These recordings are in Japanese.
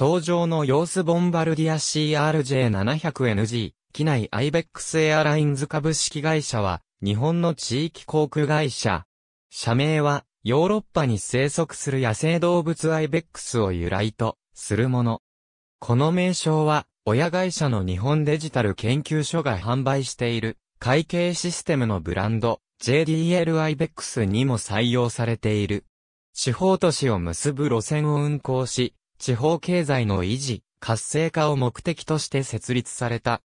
登場の様子ボンバルディア CRJ700NG、機内アイベックスエアラインズ株式会社は、日本の地域航空会社。社名は、ヨーロッパに生息する野生動物アイベックスを由来と、するもの。この名称は、親会社の日本デジタル研究所が販売している、会計システムのブランド、JDL アイベックスにも採用されている。地方都市を結ぶ路線を運行し、地方経済の維持、活性化を目的として設立された。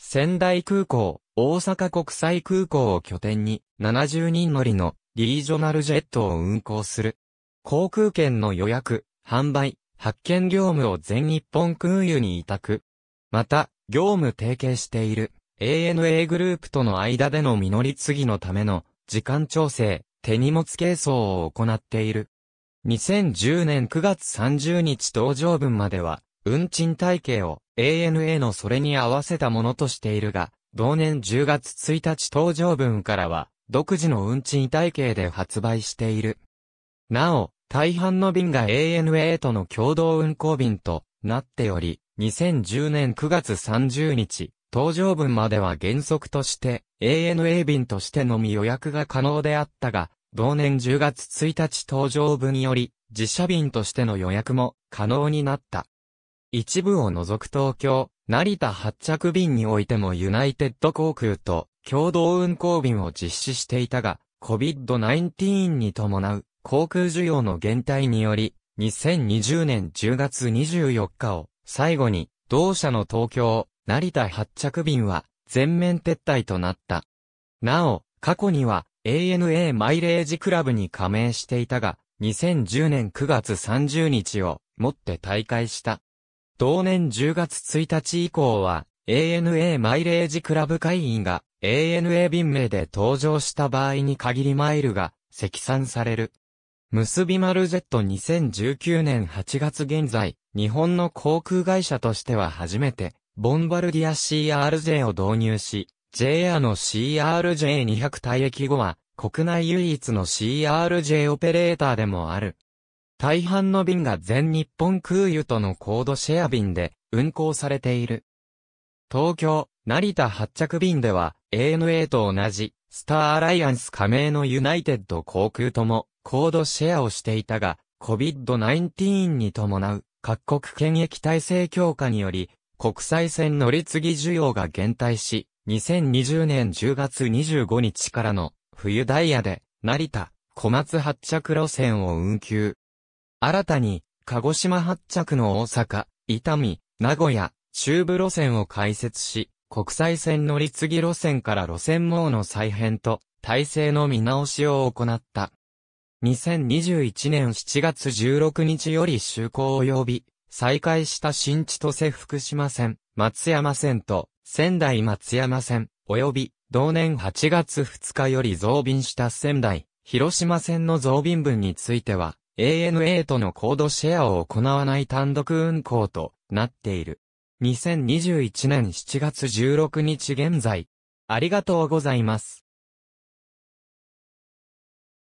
仙台空港、大阪国際空港を拠点に70人乗りのリージョナルジェットを運航する。航空券の予約、販売、発券業務を全日本空輸に委託。また、業務提携している ANA グループとの間での実り継ぎのための時間調整、手荷物軽装を行っている。2010年9月30日登場分までは、運賃体系を ANA のそれに合わせたものとしているが、同年10月1日登場分からは、独自の運賃体系で発売している。なお、大半の便が ANA との共同運行便となっており、2010年9月30日、搭乗分までは原則として ANA 便としてのみ予約が可能であったが、同年10月1日搭乗部により、自社便としての予約も可能になった。一部を除く東京、成田発着便においてもユナイテッド航空と共同運航便を実施していたが、COVID-19 に伴う航空需要の減退により、2020年10月24日を最後に、同社の東京、成田発着便は全面撤退となった。なお、過去には ANA マイレージクラブに加盟していたが、2010年9月30日をもって大会した。同年10月1日以降は、ANA マイレージクラブ会員が ANA 便名で登場した場合に限りマイルが積算される。結び丸 Z2019 年8月現在、日本の航空会社としては初めて、ボンバルディア CRJ を導入し、JR の CRJ200 退役後は、国内唯一の CRJ オペレーターでもある。大半の便が全日本空輸とのコードシェア便で運行されている。東京、成田発着便では ANA と同じスターアライアンス加盟のユナイテッド航空ともコードシェアをしていたが COVID-19 に伴う各国検疫体制強化により国際線乗り継ぎ需要が減退し2020年10月25日からの冬ダイヤで成田、小松発着路線を運休。新たに、鹿児島発着の大阪、伊丹、名古屋、中部路線を開設し、国際線乗り継ぎ路線から路線網の再編と、体制の見直しを行った。2021年7月16日より就航及び、再開した新千歳福島線、松山線と仙台松山線、及び同年8月2日より増便した仙台、広島線の増便分については、ANA とのコードシェアを行わない単独運行となっている。2021年7月16日現在。ありがとうございます。